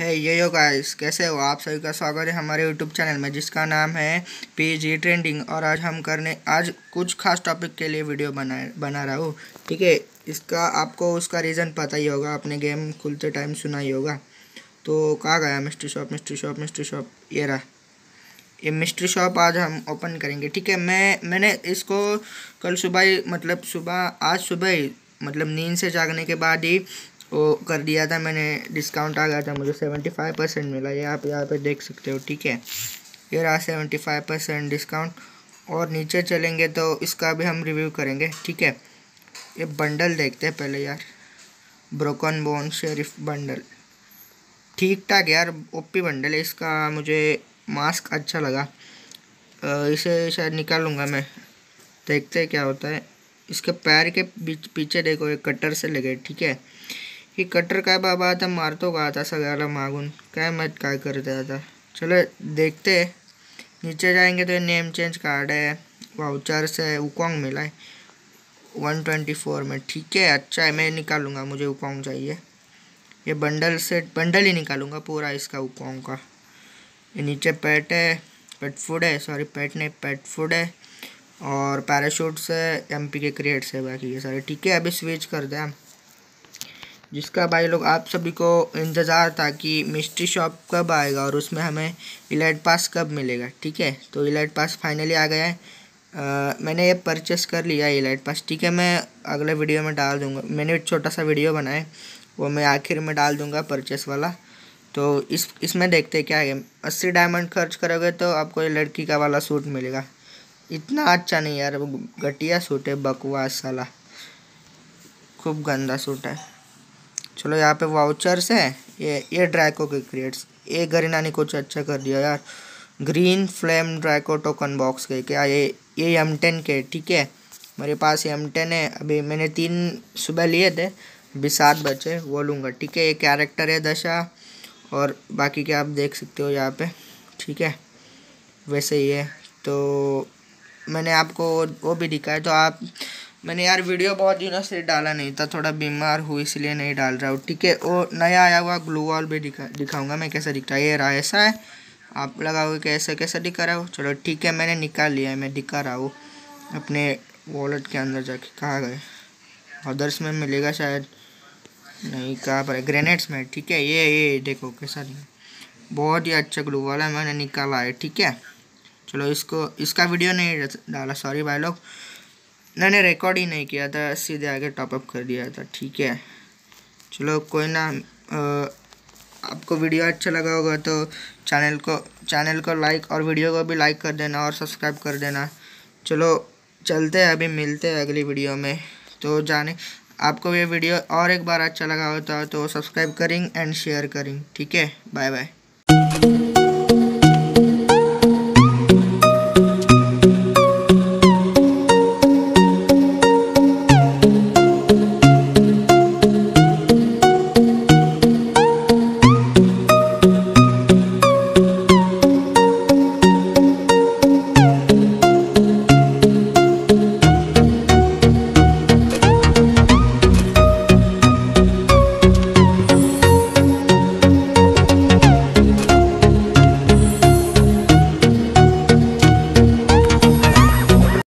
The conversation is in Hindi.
है ये यो गाइस कैसे हो आप सभी का स्वागत है हमारे यूट्यूब चैनल में जिसका नाम है पीजी ट्रेंडिंग और आज हम करने आज कुछ खास टॉपिक के लिए वीडियो बना बना रहा हूँ ठीक है इसका आपको उसका रीज़न पता ही होगा आपने गेम खुलते टाइम सुना ही होगा तो कहा गया mystery shop mystery shop mystery shop ये रहा ये मिस्ट्री शॉप आज हम ओपन करेंगे ठीक है मैं मैंने इसको कल सुबह ही मतलब सुबह आज सुबह ही मतलब नींद से जागने के बाद ही वो कर दिया था मैंने डिस्काउंट आ गया था मुझे सेवेंटी फाइव परसेंट मिला ये आप यहाँ पे देख सकते हो ठीक है ये रहा सेवेंटी फाइव परसेंट डिस्काउंट और नीचे चलेंगे तो इसका भी हम रिव्यू करेंगे ठीक है ये बंडल देखते हैं पहले यार ब्रोकन बोन शेरिफ बंडल ठीक ठाक यार ओपी बंडल है इसका मुझे मास्क अच्छा लगा इसे शायद निकालूँगा मैं देखते हैं क्या होता है इसके पैर के पीछे देखो एक कटर से लगे ठीक है की कटर का बाबा आता मारतो का आता सगळ्याला मागून काय मत काय करते आता चलो देखते नीचे जाएंगे तो नेम चेंज कार्ड है वाउचर से उकोंग मिला है वन ट्वेंटी फोर में ठीक है अच्छा है मैं निकालूंगा मुझे उकोंग चाहिए ये बंडल से बंडल ही निकालूंगा पूरा इसका उकोंग का ये नीचे पेट है पेट फूड है सॉरी पेट नहीं पेट फूड है और पैराशूट से एम पी के क्रिएट से बाकी ये सारे ठीक है अभी स्विच कर दें हम जिसका भाई लोग आप सभी को इंतज़ार था कि मिस्ट्री शॉप कब आएगा और उसमें हमें इलाइट पास कब मिलेगा ठीक है तो इलाइट पास फाइनली आ गया है आ, मैंने ये परचेस कर लिया है इलाइट पास ठीक है मैं अगले वीडियो में डाल दूँगा मैंने एक छोटा सा वीडियो बनाया वो मैं आखिर में डाल दूँगा परचेस वाला तो इस इसमें देखते क्या है अस्सी डायमंड खर्च करोगे तो आपको ये लड़की का वाला सूट मिलेगा इतना अच्छा नहीं यार घटिया सूट है बकवास वाला खूब गंदा सूट है चलो यहाँ पे वाउचर्स है ये ये ड्रैको के क्रिएट्स ये गरीना ने कुछ अच्छा, अच्छा कर दिया यार green flame Draco token box के क्या ये ये एम टेन के ठीक है मेरे पास एम टेन है अभी मैंने तीन सुबह लिए थे अभी सात बचे वो लूँगा ठीक है ये कैरेक्टर है दशा और बाकी क्या आप देख सकते हो यहाँ पे ठीक है वैसे ही है तो मैंने आपको वो भी दिखाया तो आप मैंने यार वीडियो बहुत दिनों से डाला नहीं था थोड़ा बीमार हूँ इसलिए नहीं डाल रहा हूँ ठीक है और नया आया हुआ ग्लू वॉल भी दिखा दिखाऊंगा मैं कैसा दिखता है ये रहा ऐसा है आप लगाओगे ऐसा कैसा दिखा रहा हो चलो ठीक है मैंने निकाल लिया है मैं दिखा रहा हूँ अपने वॉलेट के अंदर जाके कहाँ गए अदर्स में मिलेगा शायद नहीं कहाँ पर ग्रेनेड्स में ठीक है ये ये देखो कैसा दिखा बहुत ही अच्छा ग्लू वाला मैंने निकाला है ठीक है चलो इसको इसका वीडियो नहीं डाला सॉरी भाई लोग मैंने रिकॉर्ड ही नहीं किया था सीधे आगे टॉपअप कर दिया था ठीक है चलो कोई ना आपको वीडियो अच्छा लगा होगा तो चैनल को चैनल को लाइक और वीडियो को भी लाइक कर देना और सब्सक्राइब कर देना चलो चलते हैं अभी मिलते हैं अगली वीडियो में तो जाने आपको ये वीडियो और एक बार अच्छा लगा होता तो सब्सक्राइब करें एंड शेयर करें ठीक है बाय बाय